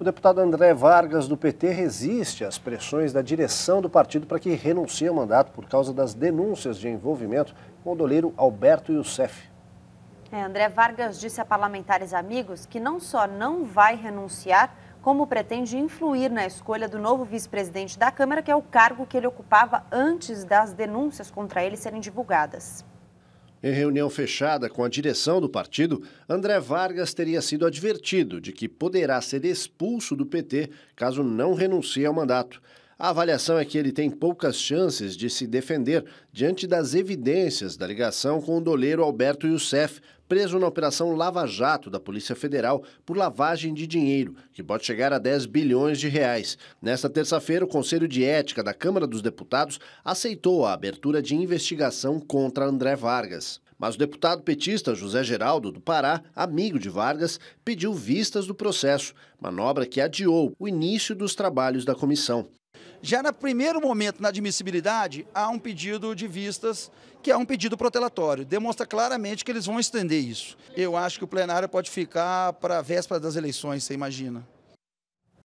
O deputado André Vargas, do PT, resiste às pressões da direção do partido para que renuncie ao mandato por causa das denúncias de envolvimento com o doleiro Alberto Youssef. É, André Vargas disse a parlamentares amigos que não só não vai renunciar, como pretende influir na escolha do novo vice-presidente da Câmara, que é o cargo que ele ocupava antes das denúncias contra ele serem divulgadas. Em reunião fechada com a direção do partido, André Vargas teria sido advertido de que poderá ser expulso do PT caso não renuncie ao mandato. A avaliação é que ele tem poucas chances de se defender diante das evidências da ligação com o doleiro Alberto Youssef, preso na Operação Lava Jato da Polícia Federal por lavagem de dinheiro, que pode chegar a 10 bilhões de reais. Nesta terça-feira, o Conselho de Ética da Câmara dos Deputados aceitou a abertura de investigação contra André Vargas. Mas o deputado petista José Geraldo do Pará, amigo de Vargas, pediu vistas do processo, manobra que adiou o início dos trabalhos da comissão. Já no primeiro momento, na admissibilidade, há um pedido de vistas, que é um pedido protelatório. Demonstra claramente que eles vão estender isso. Eu acho que o plenário pode ficar para a véspera das eleições, você imagina.